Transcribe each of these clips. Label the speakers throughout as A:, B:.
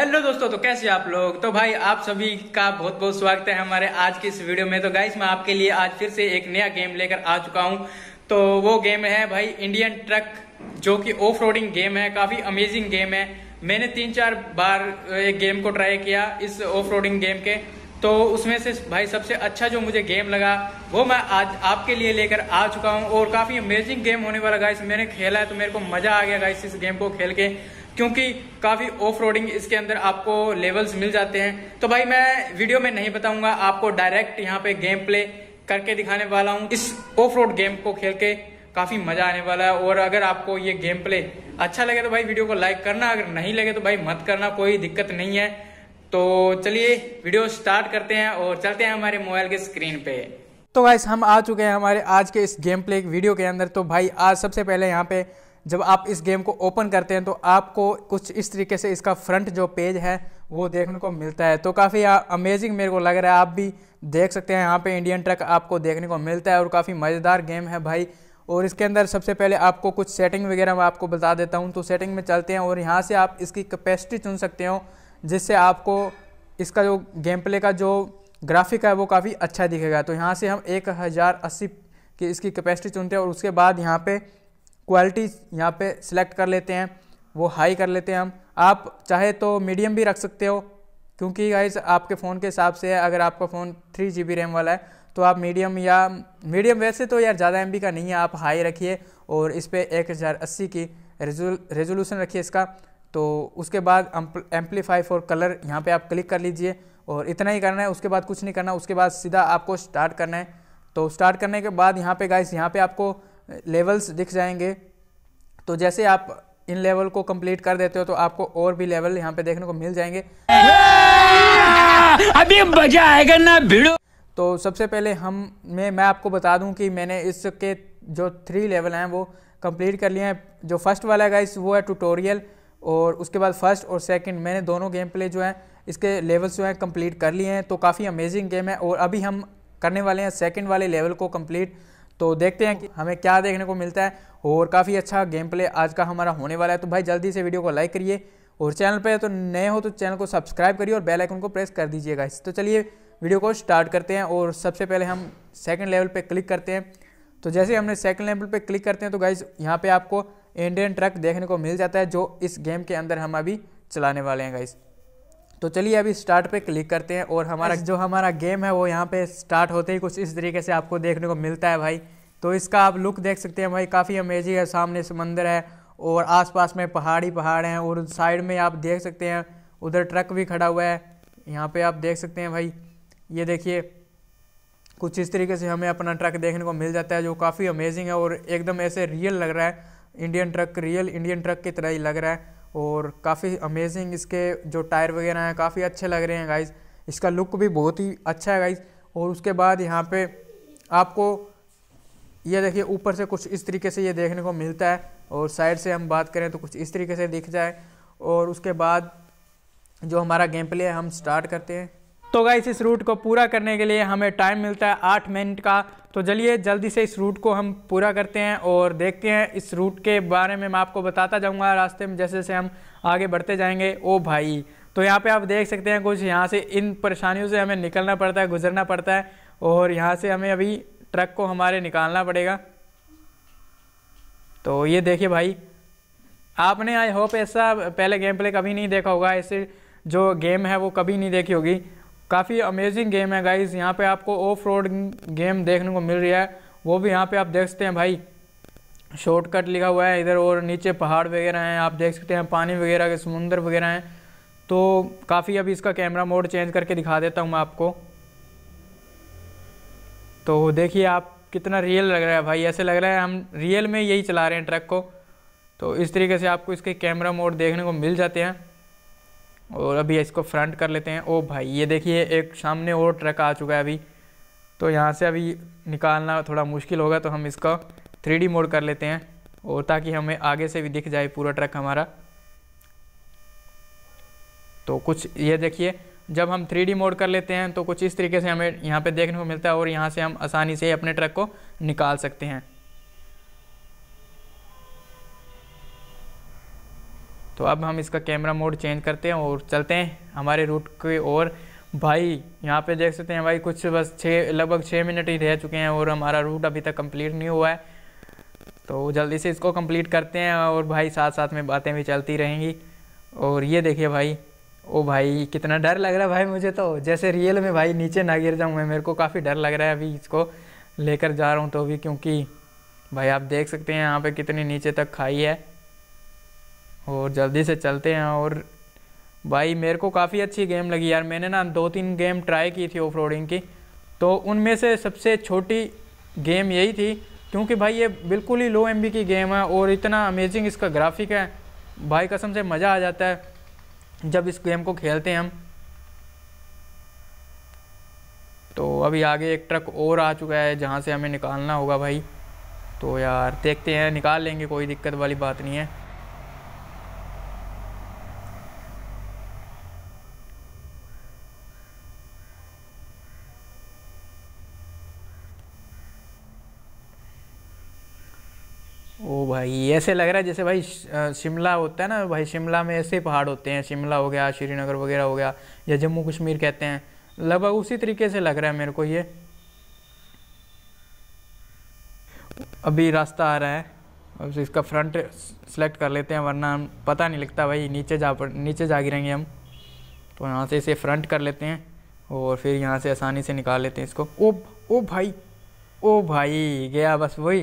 A: hello दोस्तों तो कैसे आप लोग तो भाई आप सभी का बहुत बहुत स्वागत है हमारे आज के इस वीडियो में तो गाइस मैं आपके लिए आज फिर से एक नया गेम लेकर आ चुका हूं तो वो गेम है भाई इंडियन ट्रक जो कि ऑफ रोडिंग गेम है काफी अमेजिंग गेम है मैंने तीन चार बार एक गेम को ट्राई किया इस ऑफ रोडिंग गेम के तो उसमें से भाई सबसे अच्छा जो मुझे गेम लगा वो मैं आज आपके लिए लेकर आ चुका हूँ और काफी अमेजिंग गेम होने वाला गाइस मैंने खेला है तो मेरे को मजा आ गया गाइस इस गेम को खेल के क्योंकि काफ़ी ऑफ रोडिंग इसके अंदर आपको लेवल्स मिल जाते हैं तो भाई मैं वीडियो में नहीं बताऊंगा आपको डायरेक्ट यहाँ पे गेम प्ले करके दिखाने वाला हूँ इस ऑफ रोड गेम को खेल के काफ़ी मज़ा आने वाला है और अगर आपको ये गेम प्ले अच्छा लगे तो भाई वीडियो को लाइक करना अगर नहीं लगे तो भाई मत करना कोई दिक्कत नहीं है तो चलिए वीडियो स्टार्ट करते हैं और चलते हैं हमारे मोबाइल के स्क्रीन पे तो भाई हम आ चुके हैं हमारे आज के इस गेम प्ले वीडियो के अंदर तो भाई आज सबसे पहले यहाँ पे जब आप इस गेम को ओपन करते हैं तो आपको कुछ इस तरीके से इसका फ्रंट जो पेज है वो देखने को मिलता है तो काफ़ी अमेजिंग मेरे को लग रहा है आप भी देख सकते हैं यहाँ पे इंडियन ट्रक आपको देखने को मिलता है और काफ़ी मज़ेदार गेम है भाई और इसके अंदर सबसे पहले आपको कुछ सेटिंग वगैरह मैं आपको बता देता हूँ तो सेटिंग में चलते हैं और यहाँ से आप इसकी कैपेसिटी चुन सकते हो जिससे आपको इसका जो गेम प्ले का जो ग्राफिक है वो काफ़ी अच्छा दिखेगा तो यहाँ से हम एक हज़ार अस्सी की इसकी कैपेसिटी चुनते हैं और उसके बाद यहाँ पर क्वालिटी यहाँ पे सिलेक्ट कर लेते हैं वो हाई कर लेते हैं हम आप चाहे तो मीडियम भी रख सकते हो क्योंकि गाइज आपके फ़ोन के हिसाब से अगर आपका फ़ोन थ्री जी रैम वाला है तो आप मीडियम या मीडियम वैसे तो यार ज़्यादा एम का नहीं है आप हाई रखिए और इस पर एक हज़ार अस्सी की रेजोल्यूशन रखिए इसका तो उसके बाद एम्पलीफाई फॉर कलर यहाँ पे आप क्लिक कर लीजिए और इतना ही करना है उसके बाद कुछ नहीं करना उसके बाद सीधा आपको स्टार्ट करना है तो स्टार्ट करने के बाद यहाँ पे गाइस यहाँ पे आपको लेवल्स दिख जाएंगे तो जैसे आप इन लेवल को कंप्लीट कर देते हो तो आपको और भी लेवल यहाँ पे देखने को मिल जाएंगे अभी मजा आएगा ना भिड़ो तो सबसे पहले हम मैं मैं आपको बता दूं कि मैंने इसके जो थ्री लेवल हैं वो कंप्लीट कर लिए हैं जो फर्स्ट वाला है गाइस वो है ट्यूटोरियल और उसके बाद फर्स्ट और सेकंड मैंने दोनों गेम प्ले जो है इसके लेवल्स जो हैं कंप्लीट कर लिए हैं तो काफ़ी अमेजिंग गेम है और अभी हम करने वाले हैं सेकंड वाले लेवल को कंप्लीट तो देखते हैं कि हमें क्या देखने को मिलता है और काफ़ी अच्छा गेम प्ले आज का हमारा होने वाला है तो भाई जल्दी से वीडियो को लाइक करिए और चैनल पर तो नए हो तो चैनल को सब्सक्राइब करिए और बेल आइकन को प्रेस कर दीजिएगा इस तो चलिए वीडियो को स्टार्ट करते हैं और सबसे पहले हम सेकंड लेवल पे क्लिक करते हैं तो जैसे हमने सेकंड लेवल पे क्लिक करते हैं तो गाइज यहाँ पे आपको इंडियन ट्रक देखने को मिल जाता है जो इस गेम के अंदर हम अभी चलाने वाले हैं गाइज़ तो चलिए अभी स्टार्ट पे क्लिक करते हैं और हमारा जो हमारा गेम है वो यहाँ पे स्टार्ट होते ही कुछ इस तरीके से आपको देखने को मिलता है भाई तो इसका आप लुक देख सकते हैं भाई काफ़ी अमेजिंग है सामने समंदर है और आसपास में पहाड़ी पहाड़ हैं और साइड में आप देख सकते हैं उधर ट्रक भी खड़ा हुआ है यहाँ पर आप देख सकते हैं भाई ये देखिए कुछ इस तरीके से हमें अपना ट्रक देखने को मिल जाता है जो काफ़ी अमेजिंग है और एकदम ऐसे रियल लग रहा है Indian truck real Indian truck की तरह ही लग रहा है और काफ़ी अमेजिंग इसके जो टायर वगैरह हैं काफ़ी अच्छे लग रहे हैं गाइज़ इसका लुक भी बहुत ही अच्छा है गाइज़ और उसके बाद यहाँ पे आपको ये देखिए ऊपर से कुछ इस तरीके से ये देखने को मिलता है और साइड से हम बात करें तो कुछ इस तरीके से दिख जाए और उसके बाद जो हमारा गेम प्ले है हम स्टार्ट करते हैं तो गाइस इस रूट को पूरा करने के लिए हमें टाइम मिलता है आठ मिनट का तो चलिए जल्दी से इस रूट को हम पूरा करते हैं और देखते हैं इस रूट के बारे में मैं आपको बताता जाऊंगा रास्ते में जैसे जैसे हम आगे बढ़ते जाएंगे ओ भाई तो यहाँ पे आप देख सकते हैं कुछ यहाँ से इन परेशानियों से हमें निकलना पड़ता है गुजरना पड़ता है और यहाँ से हमें अभी ट्रक को हमारे निकालना पड़ेगा तो ये देखिए भाई आपने आई होप ऐसा पहले गेम प्ले कभी नहीं देखा होगा ऐसे जो गेम है वो कभी नहीं देखी होगी काफ़ी अमेजिंग गेम है गाइज यहाँ पे आपको ऑफ रोड गेम देखने को मिल रहा है वो भी यहाँ पे आप देख सकते हैं भाई शॉर्टकट लिखा हुआ है इधर और नीचे पहाड़ वगैरह हैं आप देख सकते हैं पानी वगैरह के समुंदर वगैरह हैं तो काफ़ी अभी इसका कैमरा मोड चेंज करके दिखा देता हूँ मैं आपको तो देखिए आप कितना रियल लग रहा है भाई ऐसे लग रहा है हम रियल में यही चला रहे हैं ट्रक को तो इस तरीके से आपको इसके कैमरा मोड देखने को मिल जाते हैं और अभी इसको फ्रंट कर लेते हैं ओ भाई ये देखिए एक सामने और ट्रक आ चुका है अभी तो यहाँ से अभी निकालना थोड़ा मुश्किल होगा तो हम इसका थ्री मोड कर लेते हैं और ताकि हमें आगे से भी दिख जाए पूरा ट्रक हमारा तो कुछ ये देखिए जब हम थ्री मोड कर लेते हैं तो कुछ इस तरीके से हमें यहाँ पे देखने को मिलता है और यहाँ से हम आसानी से अपने ट्रक को निकाल सकते हैं तो अब हम इसका कैमरा मोड चेंज करते हैं और चलते हैं हमारे रूट के और भाई यहाँ पे देख सकते हैं भाई कुछ बस छः लगभग छः मिनट ही रह चुके हैं और हमारा रूट अभी तक कंप्लीट नहीं हुआ है तो जल्दी से इसको कंप्लीट करते हैं और भाई साथ साथ में बातें भी चलती रहेंगी और ये देखिए भाई ओ भाई कितना डर लग रहा है भाई मुझे तो जैसे रियल में भाई नीचे ना गिर जाऊँ मैं मेरे को काफ़ी डर लग रहा है अभी इसको लेकर जा रहा हूँ तो अभी क्योंकि भाई आप देख सकते हैं यहाँ पर कितनी नीचे तक खाई है और जल्दी से चलते हैं और भाई मेरे को काफ़ी अच्छी गेम लगी यार मैंने ना दो तीन गेम ट्राई की थी ऑफ रोडिंग की तो उनमें से सबसे छोटी गेम यही थी क्योंकि भाई ये बिल्कुल ही लो एम की गेम है और इतना अमेजिंग इसका ग्राफिक है भाई कसम से मज़ा आ जाता है जब इस गेम को खेलते हैं हम तो अभी आगे एक ट्रक और आ चुका है जहाँ से हमें निकालना होगा भाई तो यार देखते हैं निकाल लेंगे कोई दिक्कत वाली बात नहीं है ऐसे लग रहा है जैसे भाई शिमला होता है ना भाई शिमला में ऐसे पहाड़ होते हैं शिमला हो गया श्रीनगर वगैरह हो गया या जम्मू कश्मीर कहते हैं लगभग उसी तरीके से लग रहा है मेरे को ये अभी रास्ता आ रहा है अब इसका फ्रंट सेलेक्ट कर लेते हैं वरना पता नहीं लगता भाई नीचे जा नीचे जा गिरेंगे हम तो यहाँ से इसे फ्रंट कर लेते हैं और फिर यहाँ से आसानी से निकाल लेते हैं इसको ओ ओ भाई ओ भाई गया बस वही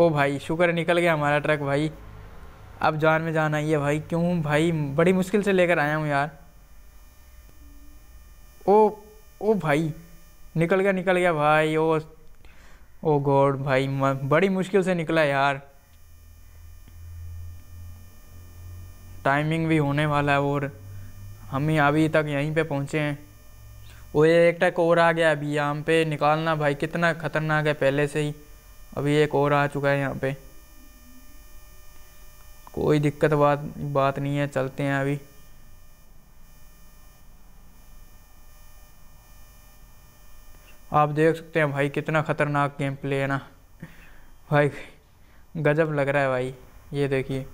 A: ओ भाई शुक्र निकल गया हमारा ट्रक भाई अब जान में जान आई है भाई क्यों भाई बड़ी मुश्किल से लेकर आया हूँ यार ओ ओ भाई निकल गया निकल गया भाई ओ ओ गॉड भाई बड़ी मुश्किल से निकला यार टाइमिंग भी होने वाला है और हम ही अभी तक यहीं पे पहुँचे हैं वो एक टक और आ गया अभी यहाँ पे निकालना भाई कितना ख़तरनाक है पहले से ही अभी एक और आ चुका है यहाँ पे कोई दिक्कत बात बात नहीं है चलते हैं अभी आप देख सकते हैं भाई कितना ख़तरनाक गेम प्ले है ना भाई गजब लग रहा है भाई ये देखिए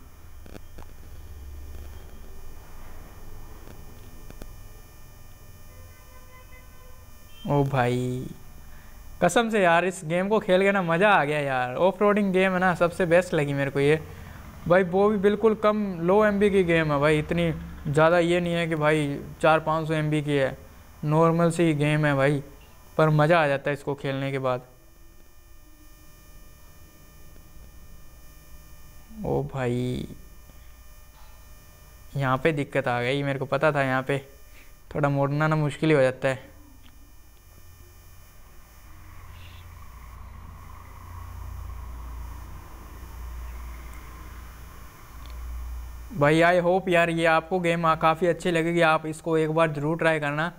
A: ओ भाई कसम से यार इस गेम को खेल के ना मज़ा आ गया यार ऑफ रोडिंग गेम है ना सबसे बेस्ट लगी मेरे को ये भाई वो भी बिल्कुल कम लो एम की गेम है भाई इतनी ज़्यादा ये नहीं है कि भाई चार पाँच सौ एम की है नॉर्मल सी गेम है भाई पर मज़ा आ जाता है इसको खेलने के बाद ओ भाई यहाँ पे दिक्कत आ गई मेरे को पता था यहाँ पे थोड़ा मोड़ना ना मुश्किल ही हो जाता है भाई आई होप यार ये आपको गेम काफ़ी अच्छी लगेगी आप इसको एक बार ज़रूर ट्राई करना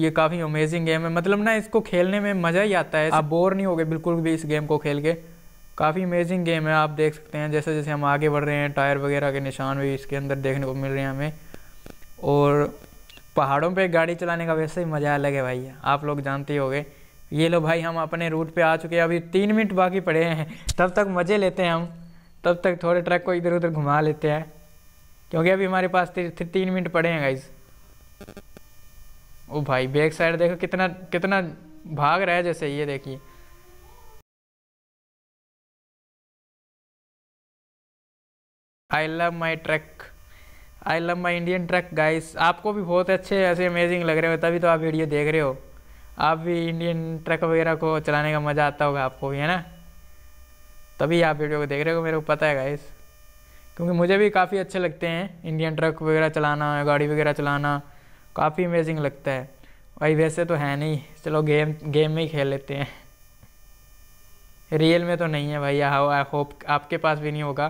A: ये काफ़ी अमेजिंग गेम है मतलब ना इसको खेलने में मज़ा ही आता है आप बोर नहीं होगे बिल्कुल भी इस गेम को खेल के काफ़ी अमेजिंग गेम है आप देख सकते हैं जैसे जैसे हम आगे बढ़ रहे हैं टायर वगैरह के निशान भी इसके अंदर देखने को मिल रहे हैं हमें और पहाड़ों पे गाड़ी चलाने का वैसे ही मज़ा अलग है भाई आप लोग जानते ही गए ये लो भाई हम अपने रूट पे आ चुके हैं अभी तीन मिनट बाकी पड़े हैं तब तक मज़े लेते हैं हम तब तक थोड़े ट्रक को इधर उधर घुमा लेते हैं क्योंकि अभी हमारे पास तीन मिनट पड़े हैं गाइज ओ भाई बैक साइड देखो कितना कितना भाग रहा है जैसे ये देखिए I love my truck I love my Indian truck guys आपको भी बहुत अच्छे ऐसे अमेजिंग लग रहे हो तभी तो आप वीडियो देख रहे हो आप भी इंडियन ट्रक वगैरह को चलाने का मज़ा आता होगा आपको भी है ना तभी आप वीडियो को देख रहे हो मेरे को पता है गाइस क्योंकि मुझे भी काफ़ी अच्छे लगते हैं इंडियन ट्रक वगैरह चलाना गाड़ी वगैरह चलाना काफ़ी अमेजिंग लगता है भाई वैसे तो है नहीं चलो गेम गेम में ही खेल लेते हैं रियल में तो नहीं है भैया आई होप आपके पास भी नहीं होगा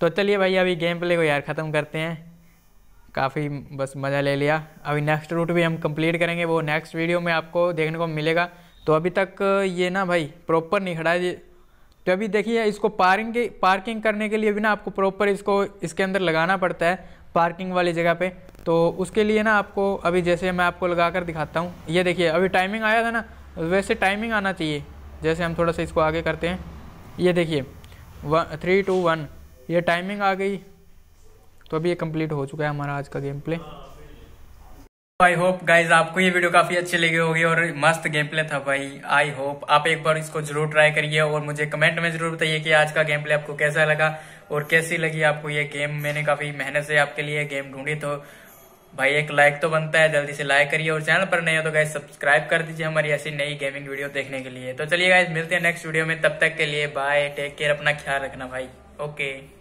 A: तो चलिए भैया अभी गेम प्ले को यार ख़त्म करते हैं काफ़ी बस मज़ा ले लिया अभी नेक्स्ट रूट भी हम कंप्लीट करेंगे वो नेक्स्ट वीडियो में आपको देखने को मिलेगा तो अभी तक ये ना भाई प्रॉपर नहीं खड़ा है तो अभी देखिए इसको पार्किंग के पार्किंग करने के लिए भी ना आपको प्रॉपर इसको इसके अंदर लगाना पड़ता है पार्किंग वाली जगह पे तो उसके लिए ना आपको अभी जैसे मैं आपको लगा कर दिखाता हूँ ये देखिए अभी टाइमिंग आया था ना वैसे टाइमिंग आना चाहिए जैसे हम थोड़ा सा इसको आगे करते हैं ये देखिए वन थ्री टू वन ये टाइमिंग आ गई तो अभी ये कम्प्लीट हो चुका है हमारा आज का game play I hope guys आपको ये वीडियो काफी अच्छी लगी होगी और मस्त गेम प्ले था भाई आई होप आप एक बार इसको जरूर ट्राई करिए और मुझे कमेंट में जरूर बताइए कि आज का गेम प्ले आपको कैसा लगा और कैसी लगी आपको ये गेम मैंने काफी मेहनत से आपके लिए गेम ढूंढी तो भाई एक लाइक तो बनता है जल्दी से लाइक करिए और चैनल पर नहीं हो तो गाइज सब्सक्राइब कर दीजिए हमारी ऐसी नई गेमिंग वीडियो देखने के लिए तो चलिए गाइज मिलते हैं नेक्स्ट वीडियो में तब तक के लिए बाय टेक केयर अपना ख्याल रखना भाई ओके